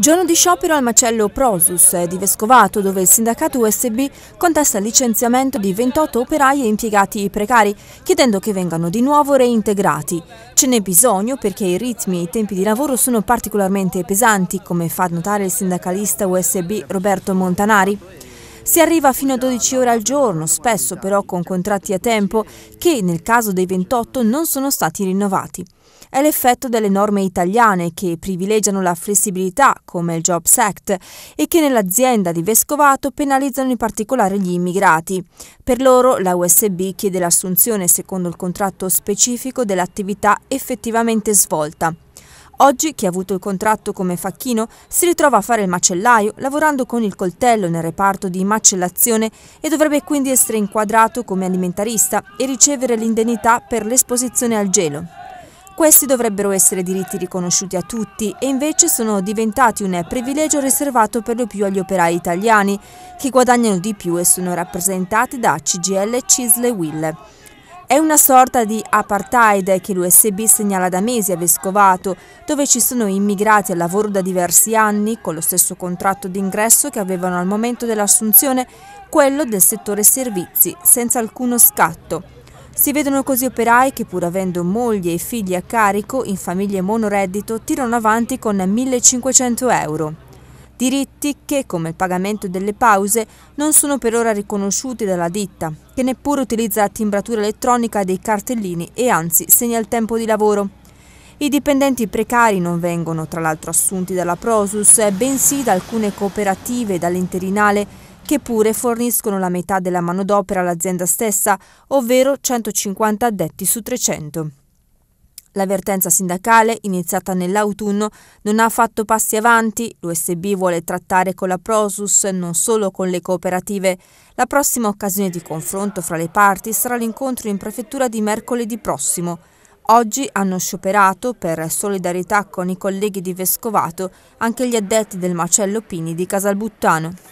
Giorno di sciopero al macello Prosus eh, di Vescovato dove il sindacato USB contesta il licenziamento di 28 operai e impiegati precari chiedendo che vengano di nuovo reintegrati. Ce n'è bisogno perché i ritmi e i tempi di lavoro sono particolarmente pesanti come fa notare il sindacalista USB Roberto Montanari. Si arriva fino a 12 ore al giorno, spesso però con contratti a tempo che nel caso dei 28 non sono stati rinnovati. È l'effetto delle norme italiane che privilegiano la flessibilità, come il Jobs Act, e che nell'azienda di Vescovato penalizzano in particolare gli immigrati. Per loro la USB chiede l'assunzione secondo il contratto specifico dell'attività effettivamente svolta. Oggi chi ha avuto il contratto come facchino si ritrova a fare il macellaio lavorando con il coltello nel reparto di macellazione e dovrebbe quindi essere inquadrato come alimentarista e ricevere l'indennità per l'esposizione al gelo. Questi dovrebbero essere diritti riconosciuti a tutti e invece sono diventati un privilegio riservato per lo più agli operai italiani, che guadagnano di più e sono rappresentati da CGL Cisle Will. È una sorta di apartheid che l'USB segnala da mesi a Vescovato, dove ci sono immigrati al lavoro da diversi anni con lo stesso contratto d'ingresso che avevano al momento dell'assunzione, quello del settore servizi, senza alcuno scatto. Si vedono così operai che pur avendo moglie e figli a carico in famiglie monoreddito tirano avanti con 1500 euro diritti che, come il pagamento delle pause, non sono per ora riconosciuti dalla ditta, che neppure utilizza la timbratura elettronica dei cartellini e anzi segna il tempo di lavoro. I dipendenti precari non vengono tra l'altro assunti dalla Prosus, bensì da alcune cooperative e dall'interinale che pure forniscono la metà della manodopera all'azienda stessa, ovvero 150 addetti su 300. L'avvertenza sindacale, iniziata nell'autunno, non ha fatto passi avanti. L'USB vuole trattare con la Prosus, non solo con le cooperative. La prossima occasione di confronto fra le parti sarà l'incontro in prefettura di mercoledì prossimo. Oggi hanno scioperato per solidarietà con i colleghi di Vescovato anche gli addetti del macello Pini di Casalbuttano.